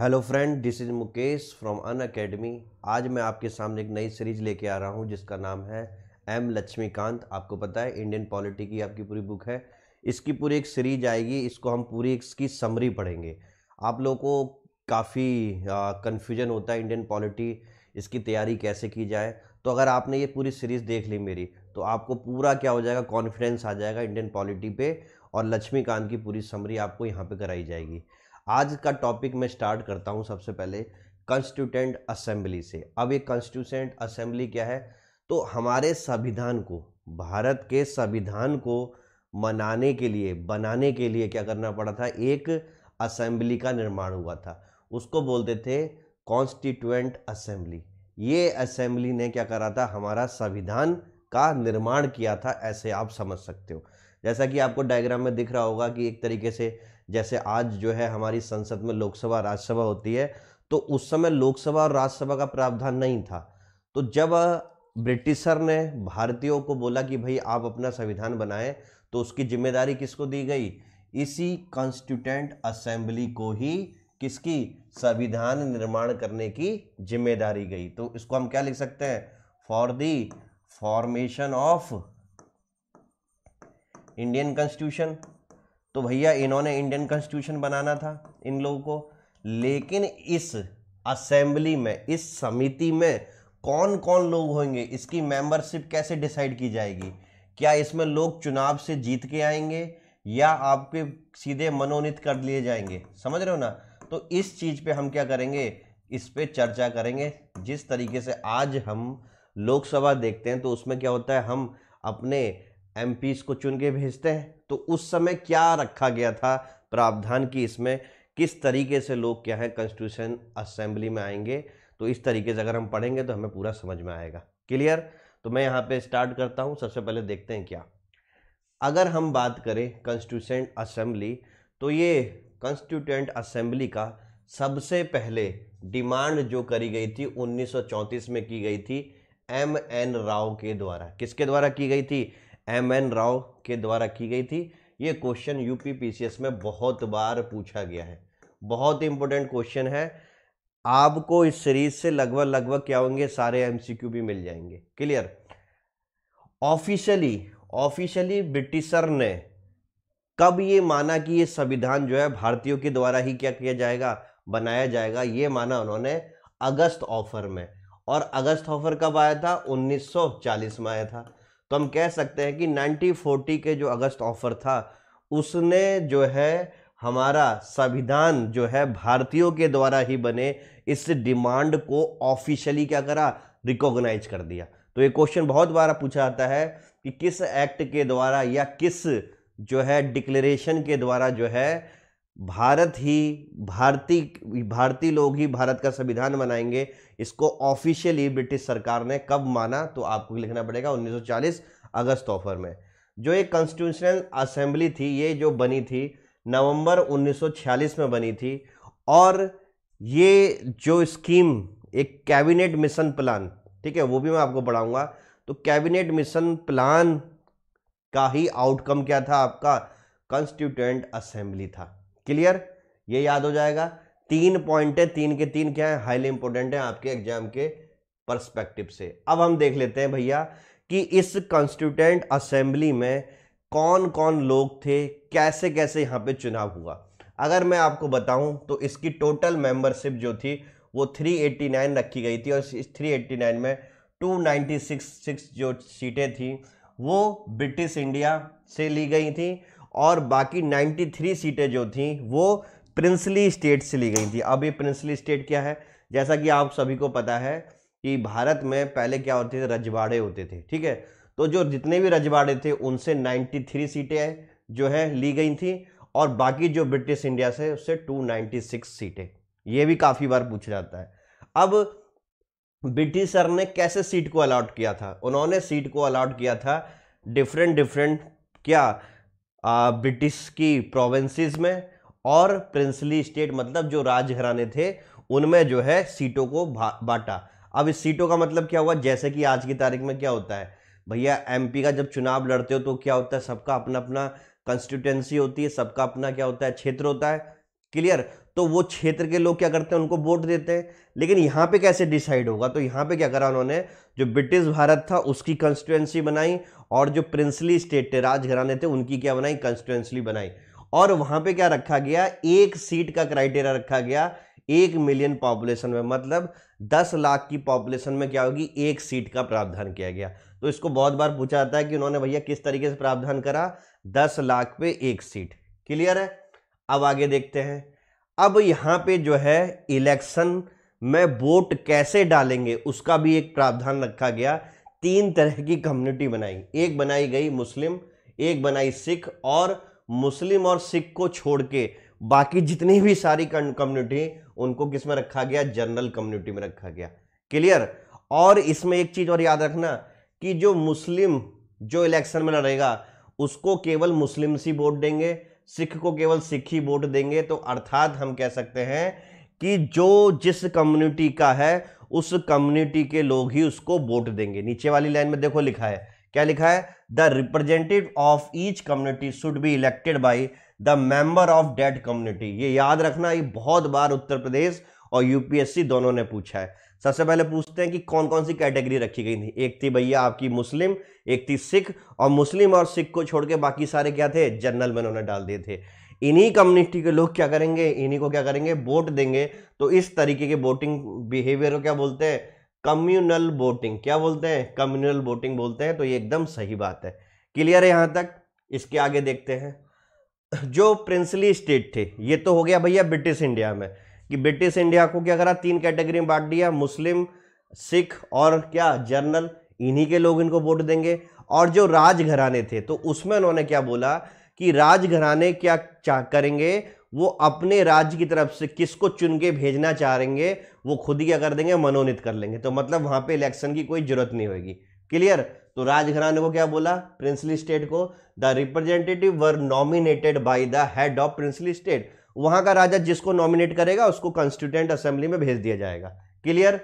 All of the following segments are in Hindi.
hello friend this is Mukesh from Unacademy आज मैं आपके सामने एक नई सीरीज लेके आ रहा हूँ जिसका नाम है एम लक्ष्मीकांत आपको पता है इंडियन पॉलिटी की आपकी पूरी बुक है इसकी पूरी एक सीरीज आएगी इसको हम पूरी इसकी समरी पढ़ेंगे आप लोगों को काफ़ी कन्फ्यूजन होता है इंडियन पॉलिटी इसकी तैयारी कैसे की जाए तो अगर आपने ये पूरी सीरीज़ देख ली मेरी तो आपको पूरा क्या हो जाएगा कॉन्फिडेंस आ जाएगा इंडियन पॉलिटी पे और लक्ष्मीकांत की पूरी समरी आपको यहाँ पे कराई जाएगी आज का टॉपिक मैं स्टार्ट करता हूँ सबसे पहले कॉन्स्टिट्यूटेंट असेंबली से अब ये कॉन्स्टिट्यूटेंट असेंबली क्या है तो हमारे संविधान को भारत के संविधान को मनाने के लिए बनाने के लिए क्या करना पड़ा था एक असेंबली का निर्माण हुआ था उसको बोलते थे कॉन्स्टिट्यूएंट असेंबली ये असेंबली ने क्या करा था हमारा संविधान का निर्माण किया था ऐसे आप समझ सकते हो जैसा कि आपको डायग्राम में दिख रहा होगा कि एक तरीके से जैसे आज जो है हमारी संसद में लोकसभा राज्यसभा होती है तो उस समय लोकसभा और राज्यसभा का प्रावधान नहीं था तो जब ब्रिटिशर ने भारतीयों को बोला कि भाई आप अपना संविधान बनाएं तो उसकी जिम्मेदारी किसको दी गई इसी कॉन्स्टिट्यूंट असेंबली को ही किसकी संविधान निर्माण करने की जिम्मेदारी गई तो इसको हम क्या लिख सकते हैं for the formation of Indian constitution तो भैया इन्होंने इंडियन कॉन्स्टिट्यूशन बनाना था इन लोगों को लेकिन इस असेंबली में इस समिति में कौन कौन लोग होंगे इसकी मेंबरशिप कैसे डिसाइड की जाएगी क्या इसमें लोग चुनाव से जीत के आएंगे या आपके सीधे मनोनीत कर लिए जाएंगे समझ रहे हो ना तो इस चीज़ पे हम क्या करेंगे इस पे चर्चा करेंगे जिस तरीके से आज हम लोकसभा देखते हैं तो उसमें क्या होता है हम अपने एम को चुन के भेजते हैं तो उस समय क्या रखा गया था प्रावधान की इसमें किस तरीके से लोग क्या है कॉन्स्टिट्यूशन असेंबली में आएंगे तो इस तरीके से अगर हम पढ़ेंगे तो हमें पूरा समझ में आएगा क्लियर तो मैं यहाँ पे स्टार्ट करता हूँ सबसे पहले देखते हैं क्या अगर हम बात करें कॉन्स्टिट्यूशन असेंबली तो ये कॉन्स्टिट्यूटेंट असेंबली का सबसे पहले डिमांड जो करी गई थी 1934 में की गई थी एम एन राव के द्वारा किसके द्वारा की गई थी एम एन राव के द्वारा की गई थी ये क्वेश्चन यूपी पीसीएस में बहुत बार पूछा गया है बहुत ही इंपॉर्टेंट क्वेश्चन है आपको इस सीरीज से लगभग लगभग क्या होंगे सारे एमसीक्यू भी मिल जाएंगे क्लियर ऑफिशियली ऑफिशियली ब्रिटिशर ने कब ये माना कि ये संविधान जो है भारतीयों के द्वारा ही क्या किया जाएगा बनाया जाएगा ये माना उन्होंने अगस्त ऑफर में और अगस्त ऑफर कब आया था 1940 में आया था तो हम कह सकते हैं कि फोर्टी के जो अगस्त ऑफर था उसने जो है हमारा संविधान जो है भारतीयों के द्वारा ही बने इस डिमांड को ऑफिशियली क्या करा रिकॉग्नाइज कर दिया तो ये क्वेश्चन बहुत बार पूछा जाता है कि किस एक्ट के द्वारा या किस जो है डिक्लेरेशन के द्वारा जो है भारत ही भारतीय भारतीय लोग ही भारत का संविधान बनाएंगे इसको ऑफिशियली ब्रिटिश सरकार ने कब माना तो आपको लिखना पड़ेगा 1940 अगस्त ऑफर में जो एक कॉन्स्टिट्यूशनल असेंबली थी ये जो बनी थी नवंबर 1946 में बनी थी और ये जो स्कीम एक कैबिनेट मिशन प्लान ठीक है वो भी मैं आपको पढ़ाऊंगा तो कैबिनेट मिशन प्लान का ही आउटकम क्या था आपका कॉन्स्टिट्यूटेंट असेंबली था क्लियर ये याद हो जाएगा तीन पॉइंट है तीन के तीन क्या है हाईली इंपॉर्टेंट है आपके एग्जाम के परस्पेक्टिव से अब हम देख लेते हैं भैया कि इस कॉन्स्टिट्यूटेंट असेंबली में कौन कौन लोग थे कैसे कैसे यहाँ पे चुनाव हुआ अगर मैं आपको बताऊं तो इसकी टोटल मेंबरशिप जो थी वो 389 रखी गई थी और इस 389 में 296 सिक्स जो सीटें थी वो ब्रिटिश इंडिया से ली गई थी और बाकी 93 सीटें जो थी वो प्रिंसली स्टेट चली गई थी अब ये प्रिंसली स्टेट क्या है जैसा कि आप सभी को पता है कि भारत में पहले क्या होते थे रजवाड़े होते थे ठीक है तो जो जितने भी रजवाड़े थे उनसे 93 सीटें जो है ली गई थी और बाकी जो ब्रिटिश इंडिया से उससे 296 सीटें ये भी काफ़ी बार पूछा जाता है अब ब्रिटिशर ने कैसे सीट को अलाट किया था उन्होंने सीट को अलाट किया था डिफरेंट डिफरेंट क्या ब्रिटिश की प्रोविंसेस में और प्रिंसली स्टेट मतलब जो राजघराने थे उनमें जो है सीटों को बांटा अब इस सीटों का मतलब क्या हुआ जैसे कि आज की तारीख में क्या होता है भैया एमपी का जब चुनाव लड़ते हो तो क्या होता है सबका अपना अपना कंस्टिट्यूएंसी होती है सबका अपना क्या होता है क्षेत्र होता है क्लियर तो वो क्षेत्र के लोग क्या करते हैं उनको वोट देते हैं लेकिन यहाँ पे कैसे डिसाइड होगा तो यहाँ पे क्या करा उन्होंने जो ब्रिटिश भारत था उसकी कंस्टिट्यूएंसी बनाई और जो प्रिंसली स्टेट थे राजघराने थे उनकी क्या बनाई कंस्टिट्यूएंसी बनाई और वहां पे क्या रखा गया एक सीट का क्राइटेरिया रखा गया एक मिलियन पॉपुलेशन में मतलब दस लाख की पॉपुलेशन में क्या होगी एक सीट का प्रावधान किया गया तो इसको बहुत बार पूछा जाता है कि उन्होंने भैया किस तरीके से प्रावधान करा दस लाख पे एक सीट क्लियर है अब आगे देखते हैं अब यहां पे जो है इलेक्शन में वोट कैसे डालेंगे उसका भी एक प्रावधान रखा गया तीन तरह की कम्युनिटी बनाई एक बनाई गई मुस्लिम एक बनाई सिख और मुस्लिम और सिख को छोड़ के बाकी जितनी भी सारी कम्युनिटी उनको किस में रखा गया जनरल कम्युनिटी में रखा गया क्लियर और इसमें एक चीज और याद रखना कि जो मुस्लिम जो इलेक्शन में लड़ेगा उसको केवल मुस्लिम सी वोट देंगे सिख को केवल सिख ही वोट देंगे तो अर्थात हम कह सकते हैं कि जो जिस कम्युनिटी का है उस कम्युनिटी के लोग ही उसको वोट देंगे नीचे वाली लाइन में देखो लिखा है क्या लिखा है the representative of each community should be elected by the member of that community ये याद रखना ये बहुत बार उत्तर प्रदेश और यूपीएससी दोनों ने पूछा है सबसे पहले पूछते हैं कि कौन कौन सी कैटेगरी रखी गई थी एक थी भैया आपकी मुस्लिम एक थी सिख और मुस्लिम और सिख को छोड़ के बाकी सारे क्या थे जनरल में उन्होंने डाल दिए थे इन्हीं कम्युनिटी के लोग क्या करेंगे इन्हीं को क्या करेंगे वोट देंगे तो इस तरीके के वोटिंग बिहेवियर को क्या बोलते हैं कम्युनल वोटिंग क्या बोलते हैं कम्युनल वोटिंग बोलते हैं तो ये एकदम सही बात है क्लियर है यहाँ तक इसके आगे देखते हैं जो प्रिंसली स्टेट थे ये तो हो गया भैया ब्रिटिश इंडिया में कि ब्रिटिश इंडिया को क्या करा तीन कैटेगरी में बांट दिया मुस्लिम सिख और क्या जर्नल इन्हीं के लोग इनको वोट देंगे और जो राजघराने थे तो उसमें उन्होंने क्या बोला कि राजघराने क्या करेंगे वो अपने राज्य की तरफ से किसको चुन के भेजना चाह रहेंगे वो खुद ही क्या कर देंगे मनोनीत कर लेंगे तो मतलब वहां पे इलेक्शन की कोई जरूरत नहीं होगी क्लियर तो राजघराने को क्या बोला प्रिंसली स्टेट को the representative were nominated by the head of princely state वहां का राजा जिसको नॉमिनेट करेगा उसको कॉन्स्टिट्यूंट असेंबली में भेज दिया जाएगा क्लियर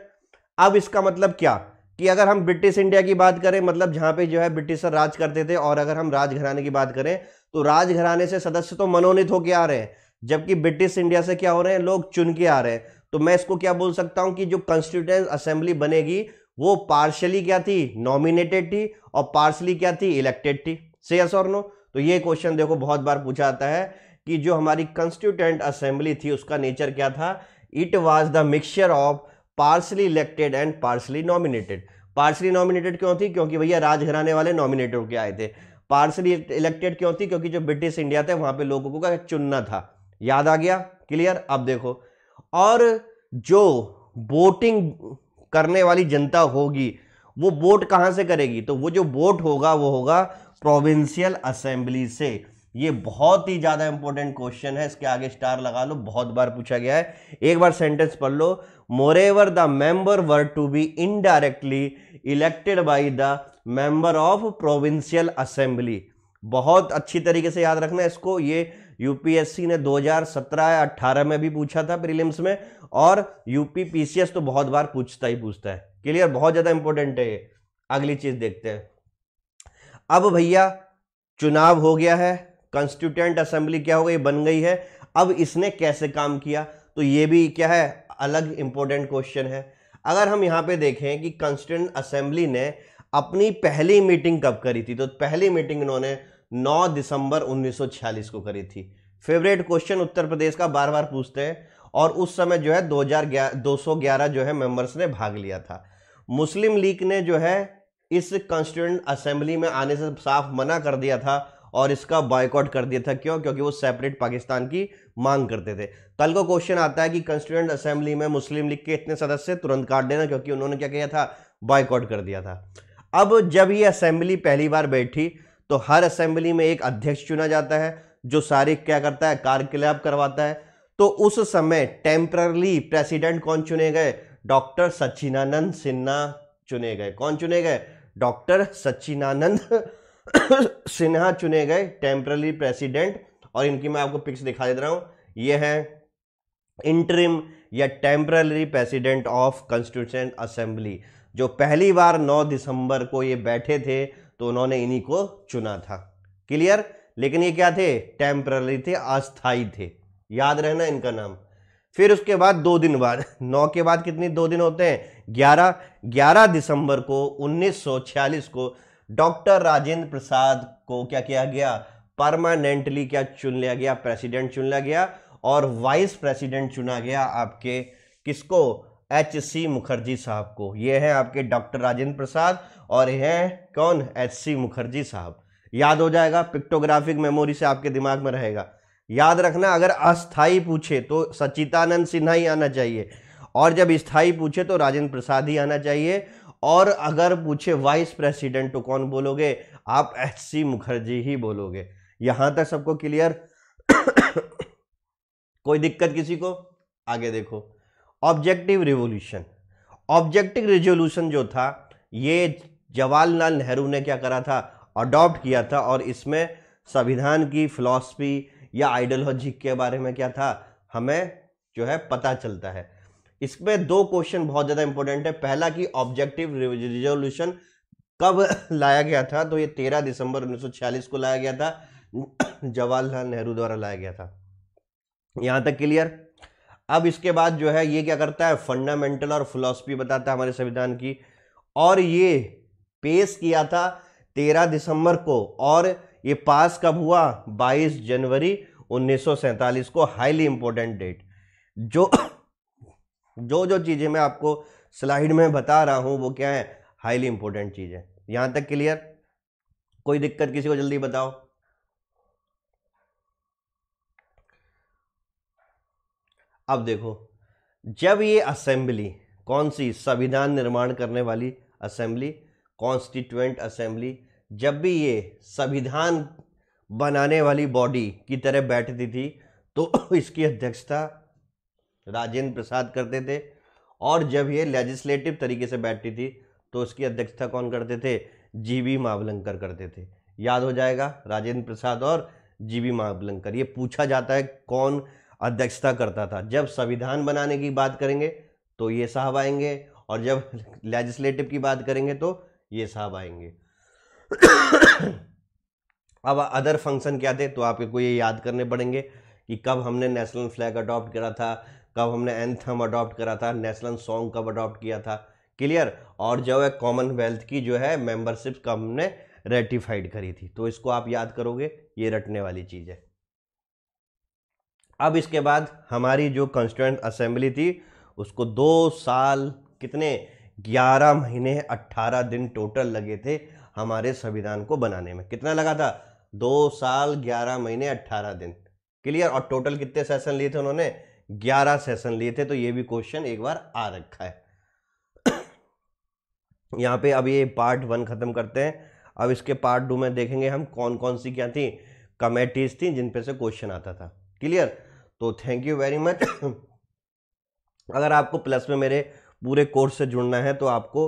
अब इसका मतलब क्या कि अगर हम ब्रिटिश इंडिया की बात करें मतलब जहां पे जो है ब्रिटिशर राज करते थे और अगर हम राजघराने की बात करें तो राजघराने से सदस्य तो मनोनीत होकर आ रहे हैं जबकि ब्रिटिश इंडिया से क्या हो रहे हैं लोग चुन के आ रहे हैं तो मैं इसको क्या बोल सकता हूं कि जो कॉन्स्टिट्यूएंट असेंबली बनेगी वो पार्शली क्या थी नॉमिनेटेड थी और पार्शली क्या थी इलेक्टेड थी से यस और नो तो ये क्वेश्चन देखो बहुत बार पूछा जाता है कि जो हमारी कंस्टिट्यूटेंट असेंबली थी उसका नेचर क्या था it was the mixture of partly elected and partly nominated partly nominated क्यों थी क्योंकि भैया राजघराने वाले नॉमिनेटेड होकर आए थे पार्सली इलेक्टेड क्यों थी क्योंकि जो ब्रिटिश इंडिया थे वहां पे लोगों को चुनना था याद आ गया क्लियर अब देखो और जो वोटिंग करने वाली जनता होगी वो वोट कहाँ से करेगी तो वो जो वोट होगा वो होगा प्रोविंशियल असेंबली से ये बहुत ही ज़्यादा इंपॉर्टेंट क्वेश्चन है इसके आगे स्टार लगा लो बहुत बार पूछा गया है एक बार सेंटेंस पढ़ लो moreover the member were to be indirectly elected by the member of provincial assembly बहुत अच्छी तरीके से याद रखना इसको ये यूपीएससी ने 2017-18 में भी पूछा था प्रीलिम्स में और यूपी पीसीएस तो बहुत बार पूछता ही पूछता है क्लियर बहुत ज़्यादा इंपॉर्टेंट है ये अगली चीज़ देखते हैं अब भैया चुनाव हो गया है कॉन्स्टिट्यूटेंट असेंबली क्या हो गई बन गई है अब इसने कैसे काम किया तो ये भी क्या है अलग इंपॉर्टेंट क्वेश्चन है अगर हम यहां पे देखें कि कॉन्स्टिट्यूंट असेंबली ने अपनी पहली मीटिंग कब करी थी तो पहली मीटिंग इन्होंने 9 दिसंबर 1946 को करी थी फेवरेट क्वेश्चन उत्तर प्रदेश का बार बार पूछते हैं और उस समय जो है दो हजार ग्यारह जो है मेंबर्स ने भाग लिया था मुस्लिम लीग ने जो है इस कॉन्स्टिट्यूंट असेंबली में आने से साफ मना कर दिया था और इसका बॉयकॉट कर दिया था क्यों क्योंकि वो सेपरेट पाकिस्तान की मांग करते थे कल को क्वेश्चन आता है कि कॉन्स्टिट्यूंट असेंबली में मुस्लिम लीग के इतने सदस्य तुरंत काट देना क्योंकि उन्होंने क्या किया था बॉयकॉट कर दिया था अब जब ये असेंबली पहली बार बैठी तो हर असेंबली में एक अध्यक्ष चुना जाता है जो सारी क्या करता है कार्यकलाप करवाता है तो उस समय टेम्परली प्रेसिडेंट कौन चुने गए डॉक्टर सचिनानंद सिन्हा चुने गए कौन चुने गए डॉक्टर सचिनानंद सिन्हा चुने गए टेम्परली प्रेसिडेंट और इनकी मैं आपको पिक्स दिखा दे रहा हूं ये है इंटरिम या temporary president of constitution assembly जो पहली बार 9 दिसंबर को ये बैठे थे तो उन्होंने इन्हीं को चुना था क्लियर लेकिन ये क्या थे टेम्पररी थे अस्थाई थे याद रहना इनका नाम फिर उसके बाद दो दिन बाद नौ के बाद कितने दो दिन होते हैं ग्यारह ग्यारह दिसंबर को उन्नीस को डॉक्टर राजेंद्र प्रसाद को क्या किया गया परमानेंटली क्या चुन लिया गया प्रेसिडेंट चुन लिया गया और वाइस प्रेसिडेंट चुना गया आपके किसको एच सी मुखर्जी साहब को ये हैं आपके डॉक्टर राजेंद्र प्रसाद और ये हैं कौन एच सी मुखर्जी साहब याद हो जाएगा पिक्टोग्राफिक मेमोरी से आपके दिमाग में रहेगा याद रखना अगर अस्थाई पूछे तो सचितानंद सिन्हा ही आना चाहिए और जब स्थाई पूछे तो राजेंद्र प्रसाद ही आना चाहिए और अगर पूछे वाइस प्रेसिडेंट तो कौन बोलोगे आप एच सी मुखर्जी ही बोलोगे यहां तक सबको क्लियर कोई दिक्कत किसी को आगे देखो ऑब्जेक्टिव रिवोल्यूशन ऑब्जेक्टिव रिजोल्यूशन जो था ये जवाहरलाल नेहरू ने क्या करा था अडॉप्ट किया था और इसमें संविधान की फिलॉसफी या आइडियोलॉजी के बारे में क्या था हमें जो है पता चलता है इसमें दो क्वेश्चन बहुत ज़्यादा इंपॉर्टेंट है पहला कि ऑब्जेक्टिव रिजोल्यूशन कब लाया गया था तो ये तेरह दिसंबर उन्नीस को लाया गया था जवाहरलाल नेहरू द्वारा लाया गया था यहाँ तक क्लियर अब इसके बाद जो है ये क्या करता है फंडामेंटल और फिलॉसफी बताता है हमारे संविधान की और ये पेश किया था तेरह दिसंबर को और ये पास कब हुआ 22 जनवरी 1947 को हाईली इंपॉर्टेंट डेट जो जो जो चीज़ें मैं आपको स्लाइड में बता रहा हूँ वो क्या है हाईली इंपॉर्टेंट चीज़ है यहाँ तक क्लियर कोई दिक्कत किसी को जल्दी बताओ अब देखो जब ये असेंबली कौन सी संविधान निर्माण करने वाली असेंबली कॉन्स्टिट्यूंट असेंबली जब भी ये संविधान बनाने वाली बॉडी की तरह बैठती थी तो इसकी अध्यक्षता राजेंद्र प्रसाद करते थे और जब ये लेजिस्लेटिव तरीके से बैठती थी तो उसकी अध्यक्षता कौन करते थे जी वी मावलंकर करते थे याद हो जाएगा राजेंद्र प्रसाद और जी वी मावलंकर ये पूछा जाता है कौन अध्यक्षता करता था जब संविधान बनाने की बात करेंगे तो ये साहब आएंगे और जब लेजिस्लेटिव की बात करेंगे तो ये साहब आएंगे अब अदर फंक्शन क्या थे तो आपको ये याद करने पड़ेंगे कि कब हमने नेशनल फ्लैग अडॉप्ट करा था कब हमने एंथम अडॉप्ट करा था नेशनल सॉन्ग कब अडॉप्ट किया था क्लियर और जो है कॉमनवेल्थ की जो है मेंबरशिप कब हमने रेटिफाइड करी थी तो इसको आप याद करोगे ये रटने वाली चीज़ है अब इसके बाद हमारी जो कॉन्स्टिट्यूंट असेंबली थी उसको दो साल कितने ग्यारह महीने अट्ठारह दिन टोटल लगे थे हमारे संविधान को बनाने में कितना लगा था दो साल ग्यारह महीने अट्ठारह दिन क्लियर और टोटल कितने सेशन लिए थे उन्होंने ग्यारह सेशन लिए थे तो ये भी क्वेश्चन एक बार आ रखा है यहाँ पे अब ये पार्ट वन ख़त्म करते हैं अब इसके पार्ट टू में देखेंगे हम कौन कौन सी क्या थी कमेटीज थी जिनपे से क्वेश्चन आता था क्लियर तो थैंक यू वेरी मच अगर आपको प्लस में मेरे पूरे कोर्स से जुड़ना है तो आपको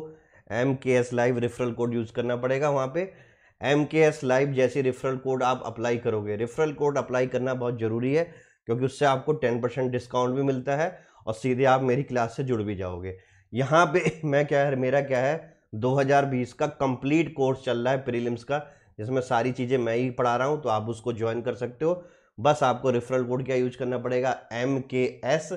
M K S Live referral code use करना पड़ेगा वहाँ पे एम के एस लाइव जैसी रेफरल कोड आप अप्लाई करोगे रेफरल कोड अप्लाई करना बहुत ज़रूरी है क्योंकि उससे आपको टेन परसेंट डिस्काउंट भी मिलता है और सीधे आप मेरी क्लास से जुड़ भी जाओगे यहाँ पे मैं क्या है मेरा क्या है 2020 का कंप्लीट कोर्स चल रहा है प्रीलिम्स का जिसमें सारी चीज़ें मैं ही पढ़ा रहा हूँ तो आप उसको ज्वाइन कर सकते हो बस आपको रेफरल कोड क्या यूज़ करना पड़ेगा M K S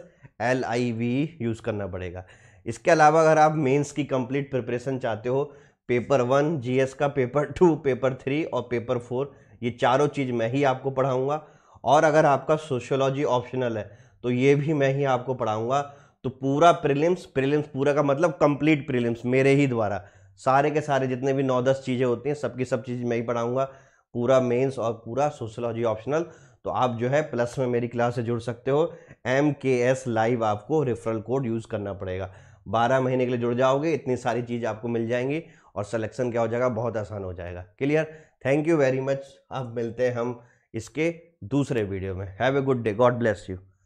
L I V use करना पड़ेगा इसके अलावा अगर आप मेंस की कंप्लीट प्रिपरेशन चाहते हो पेपर वन जीएस का पेपर टू पेपर थ्री और पेपर फोर ये चारों चीज़ मैं ही आपको पढ़ाऊँगा और अगर आपका सोशियोलॉजी ऑप्शनल है तो ये भी मैं ही आपको पढ़ाऊँगा तो पूरा प्रिलिम्स प्रिलिम्स पूरा का मतलब कंप्लीट प्रिलिम्स मेरे ही द्वारा सारे के सारे जितने भी नौ दस चीज़ें होती हैं सबकी सब चीज़ मैं ही पढ़ाऊँगा पूरा मेंस और पूरा सोशोलॉजी ऑप्शनल तो आप जो है प्लस में मेरी क्लास से जुड़ सकते हो एम के एस लाइव आपको रेफरल कोड यूज़ करना पड़ेगा बारह महीने के लिए जुड़ जाओगे इतनी सारी चीज़ आपको मिल जाएंगी और सिलेक्शन क्या हो जाएगा बहुत आसान हो जाएगा clear thank you very much अब मिलते हैं हम इसके दूसरे वीडियो में have a good day God bless you